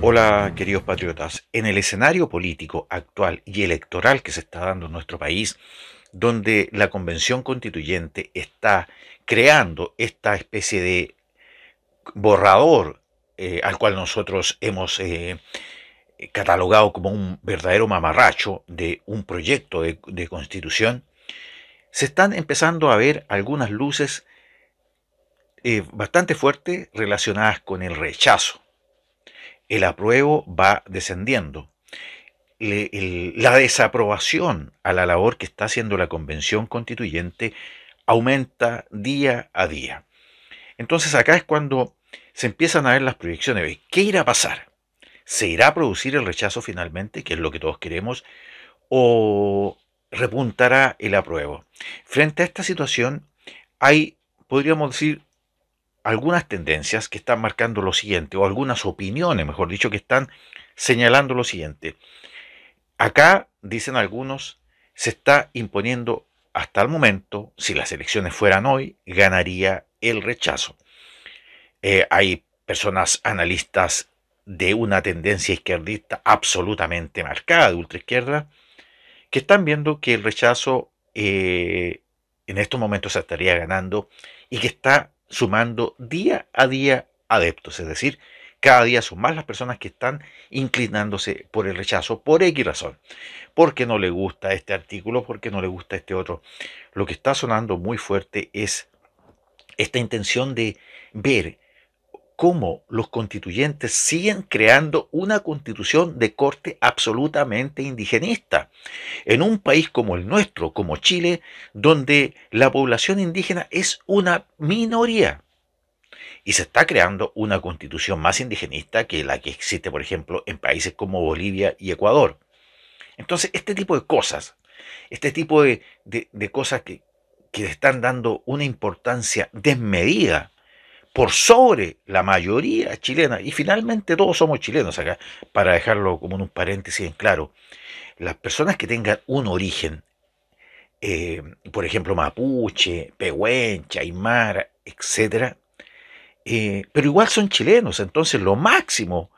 Hola queridos patriotas, en el escenario político actual y electoral que se está dando en nuestro país, donde la convención constituyente está creando esta especie de borrador eh, al cual nosotros hemos eh, catalogado como un verdadero mamarracho de un proyecto de, constitución, se están empezando a ver algunas luces eh, bastante fuertes relacionadas con el rechazo el apruebo va descendiendo. la desaprobación a la labor que está haciendo la Convención Constituyente aumenta día a día. Entonces acá es cuando se empiezan a ver las proyecciones. ¿Qué irá a pasar? ¿Se irá a producir el rechazo finalmente, que es lo que todos queremos, o repuntará el apruebo? Frente a esta situación hay, podríamos decir, algunas tendencias que están marcando lo siguiente, o algunas opiniones, mejor dicho, que están señalando lo siguiente. Acá, dicen algunos, se está imponiendo hasta el momento, si las elecciones fueran hoy, ganaría el rechazo. Eh, hay personas analistas de una tendencia izquierdista absolutamente marcada, de ultraizquierda, que están viendo que el rechazo eh, en estos momentos se estaría ganando y que está sumando día a día adeptos, es decir, cada día son más las personas que están inclinándose por el rechazo por X razón. Porque no le gusta este artículo, porque no le gusta este otro. Lo que está sonando muy fuerte es esta intención de ver cómo los constituyentes siguen creando una constitución de corte absolutamente indigenista. En un país como el nuestro, como Chile, donde la población indígena es una minoría. Y se está creando una constitución más indigenista que la que existe, por ejemplo, en países como Bolivia y Ecuador. Entonces, este tipo de cosas, este tipo de, cosas que, que están dando una importancia desmedida por sobre la mayoría chilena, y finalmente todos somos chilenos acá, para dejarlo como en un paréntesis en claro, las personas que tengan un origen, eh, por ejemplo mapuche, pehuencha, aymara, etc., eh, pero igual son chilenos, entonces lo máximo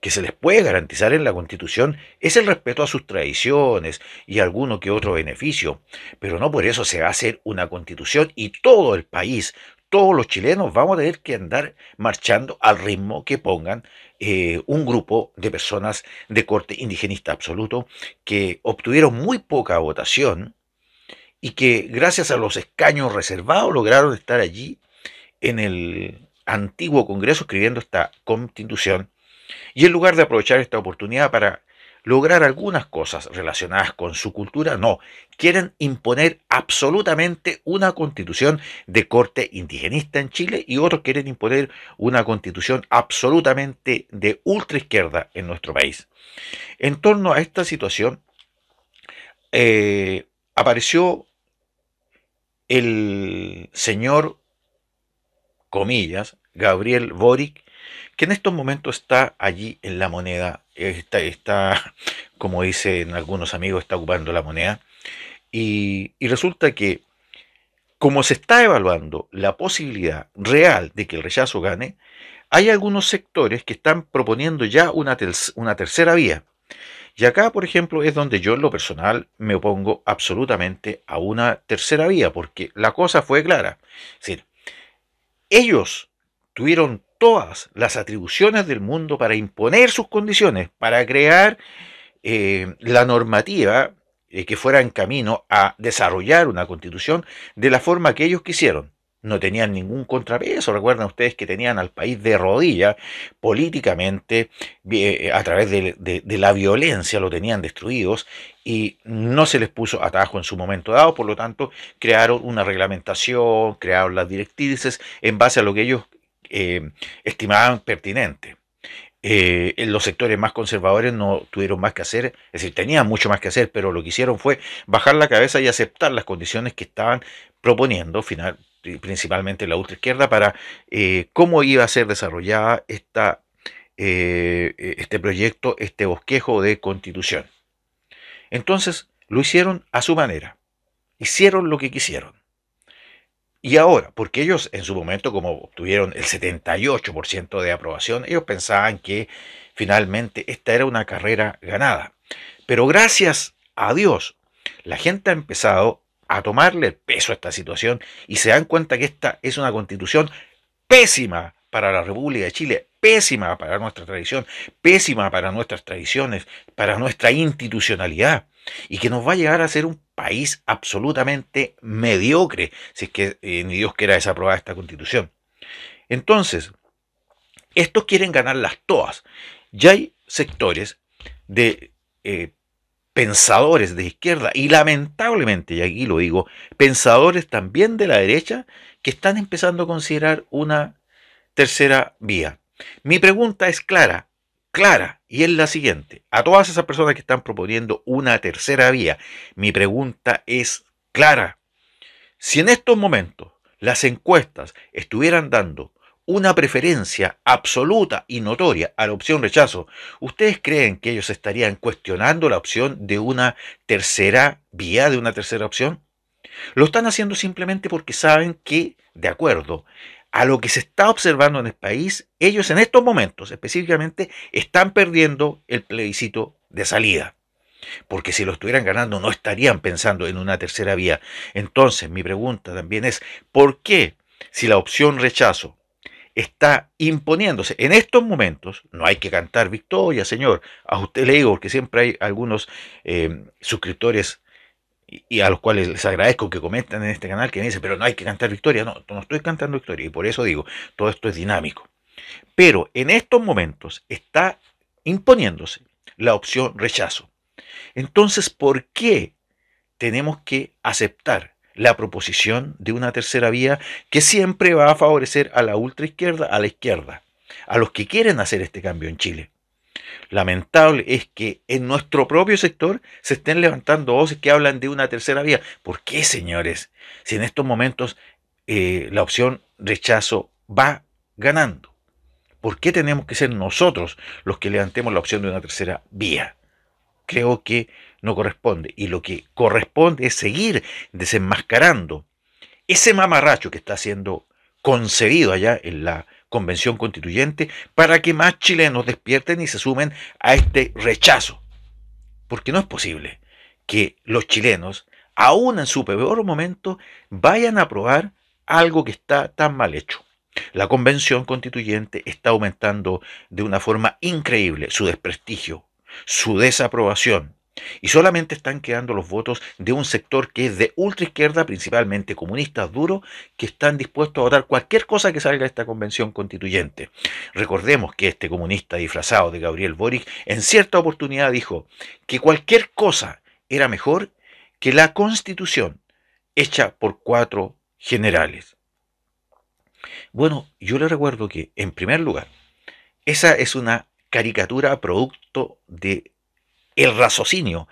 que se les puede garantizar en la Constitución es el respeto a sus tradiciones y alguno que otro beneficio, pero no por eso se va a hacer una Constitución y todo el país todos los chilenos vamos a tener que andar marchando al ritmo que pongan eh, un grupo de personas de corte indigenista absoluto que obtuvieron muy poca votación y que gracias a los escaños reservados lograron estar allí en el antiguo Congreso escribiendo esta constitución. Y en lugar de aprovechar esta oportunidad para lograr algunas cosas relacionadas con su cultura, no, quieren imponer absolutamente una constitución de corte indigenista en Chile y otros quieren imponer una constitución absolutamente de ultraizquierda en nuestro país. En torno a esta situación eh, apareció el señor, comillas, Gabriel Boric, que en estos momentos está allí en la moneda, está, está como dicen algunos amigos, está ocupando la moneda. Y, resulta que, como se está evaluando la posibilidad real de que el rechazo gane, hay algunos sectores que están proponiendo ya una, una tercera vía. Y acá, por ejemplo, es donde yo en lo personal me opongo absolutamente a una tercera vía, porque la cosa fue clara. Es decir, ellos tuvieron todas las atribuciones del mundo para imponer sus condiciones, para crear eh, la normativa eh, que fuera en camino a desarrollar una constitución de la forma que ellos quisieron. No tenían ningún contrapeso, recuerdan ustedes que tenían al país de rodillas políticamente, eh, a través de, de la violencia lo tenían destruidos y no se les puso atajo en su momento dado, por lo tanto crearon una reglamentación, crearon las directrices en base a lo que ellos eh, estimaban pertinente. Eh, en los sectores más conservadores no tuvieron más que hacer, es decir, tenían mucho más que hacer, pero lo que hicieron fue bajar la cabeza y aceptar las condiciones que estaban proponiendo, final, principalmente la izquierda para eh, cómo iba a ser desarrollada este proyecto, este bosquejo de constitución. Entonces lo hicieron a su manera, hicieron lo que quisieron. Y ahora, porque ellos en su momento, como obtuvieron el 78% de aprobación, ellos pensaban que finalmente esta era una carrera ganada. Pero gracias a Dios, la gente ha empezado a tomarle el peso a esta situación y se dan cuenta que esta es una constitución pésima para la República de Chile, pésima para nuestra tradición, pésima para nuestras tradiciones, para nuestra institucionalidad y que nos va a llegar a ser un país absolutamente mediocre, si es que eh, ni Dios quiera desaprobar esta constitución. Entonces, estos quieren ganarlas todas. Ya hay sectores de eh, pensadores de izquierda y lamentablemente, y aquí lo digo, pensadores también de la derecha que están empezando a considerar una tercera vía. Mi pregunta es clara, clara y es la siguiente. A todas esas personas que están proponiendo una tercera vía, mi pregunta es clara. Si en estos momentos las encuestas estuvieran dando una preferencia absoluta y notoria a la opción rechazo, ¿ustedes creen que ellos estarían cuestionando la opción de una tercera vía, de una tercera opción? Lo están haciendo simplemente porque saben que, de acuerdo a lo que se está observando en el país, ellos en estos momentos específicamente están perdiendo el plebiscito de salida. Porque si lo estuvieran ganando no estarían pensando en una tercera vía. Entonces mi pregunta también es, ¿por qué si la opción rechazo está imponiéndose. En estos momentos no hay que cantar victoria, señor. A usted le digo, porque siempre hay algunos eh, suscriptores y, a los cuales les agradezco que comenten en este canal, que me dicen, pero no hay que cantar victoria. No, no estoy cantando victoria y por eso digo, todo esto es dinámico. Pero en estos momentos está imponiéndose la opción rechazo. Entonces, ¿por qué tenemos que aceptar la proposición de una tercera vía que siempre va a favorecer a la ultraizquierda, a la izquierda, a los que quieren hacer este cambio en Chile? lamentable es que en nuestro propio sector se estén levantando voces que hablan de una tercera vía. ¿Por qué, señores? Si en estos momentos eh, la opción rechazo va ganando. ¿Por qué tenemos que ser nosotros los que levantemos la opción de una tercera vía? Creo que no corresponde. Y lo que corresponde es seguir desenmascarando ese mamarracho que está siendo concedido allá en la convención constituyente para que más chilenos despierten y se sumen a este rechazo. Porque no es posible que los chilenos, aún en su peor momento, vayan a aprobar algo que está tan mal hecho. La convención constituyente está aumentando de una forma increíble su desprestigio, su desaprobación, y solamente están quedando los votos de un sector que es de ultra izquierda, principalmente comunistas duros, que están dispuestos a votar cualquier cosa que salga de esta convención constituyente. Recordemos que este comunista disfrazado de Gabriel Boric en cierta oportunidad dijo que cualquier cosa era mejor que la constitución hecha por cuatro generales. Bueno, yo le recuerdo que, en primer lugar, esa es una caricatura producto de el raciocinio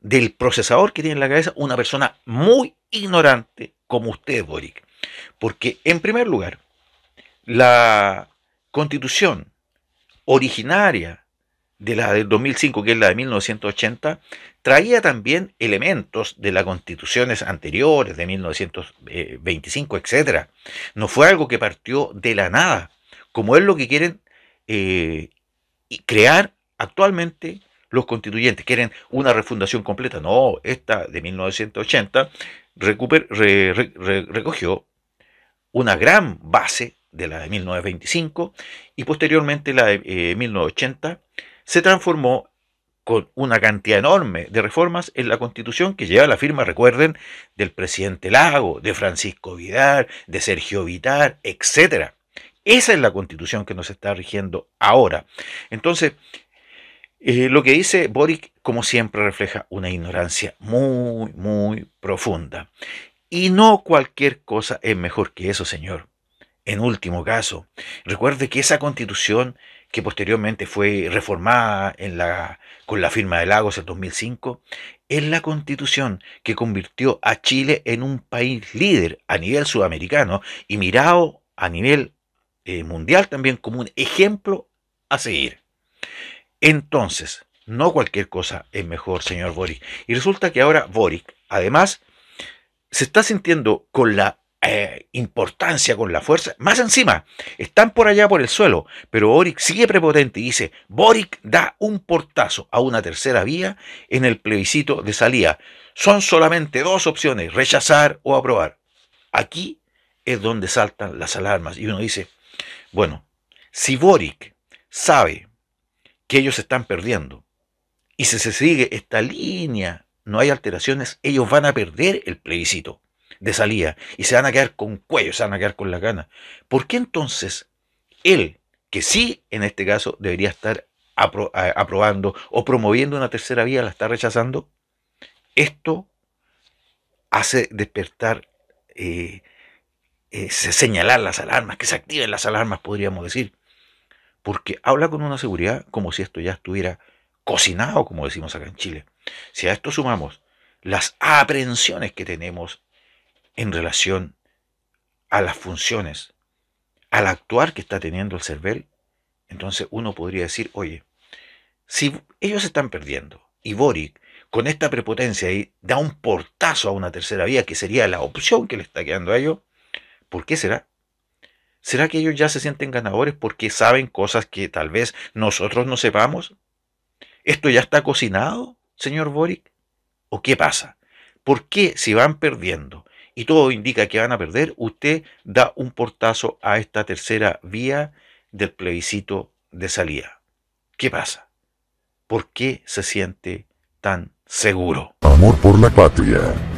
del procesador que tiene en la cabeza una persona muy ignorante como usted, Boric. Porque, en primer lugar, la constitución originaria de la del 2005, que es la de 1980, traía también elementos de las constituciones anteriores, de 1925, etc. No fue algo que partió de la nada, como es lo que quieren eh, crear actualmente los constituyentes, quieren una refundación completa. No, esta de 1980 recogió una gran base de la de 1925 y posteriormente la de 1980 eh, se transformó con una cantidad enorme de reformas en la Constitución que lleva la firma, recuerden, del presidente Lago, de Francisco Vidal, de Sergio Vitar, etc. Esa es la Constitución que nos está rigiendo ahora. Entonces, eh, lo que dice Boric, como siempre, refleja una ignorancia muy, muy profunda. Y no cualquier cosa es mejor que eso, señor. En último caso, recuerde que esa constitución que posteriormente fue reformada con la firma de Lagos en 2005, es la constitución que convirtió a Chile en un país líder a nivel sudamericano y mirado a nivel eh, mundial también como un ejemplo a seguir. Entonces, no cualquier cosa es mejor, señor Boric. Y resulta que ahora Boric, además, se está sintiendo con la eh, importancia, con la fuerza. Más encima, están por allá por el suelo, pero Boric sigue prepotente y dice, Boric da un portazo a una tercera vía en el plebiscito de salida. Son solamente dos opciones, rechazar o aprobar. Aquí es donde saltan las alarmas y uno dice, bueno, si Boric sabe que ellos están perdiendo. Y si se sigue esta línea, no hay alteraciones, ellos van a perder el plebiscito de salida y se van a quedar con cuello, se van a quedar con la gana. ¿Por qué entonces él, que sí en este caso debería estar aprobando o promoviendo una tercera vía, la está rechazando? Esto hace despertar, eh, eh, señalar las alarmas, que se activen las alarmas, podríamos decir porque habla con una seguridad como si esto ya estuviera cocinado, como decimos acá en Chile. Si a esto sumamos las aprehensiones que tenemos en relación a las funciones, al actuar que está teniendo el CERVEL, entonces uno podría decir, oye, si ellos están perdiendo y Boric con esta prepotencia ahí da un portazo a una tercera vía que sería la opción que le está quedando a ellos, ¿por qué será? ¿Será que ellos ya se sienten ganadores porque saben cosas que tal vez nosotros no sepamos? ¿Esto ya está cocinado, señor Boric? ¿O qué pasa? ¿Por qué si van perdiendo y todo indica que van a perder, usted da un portazo a esta tercera vía del plebiscito de salida? ¿Qué pasa? ¿Por qué se siente tan seguro? Amor por la patria.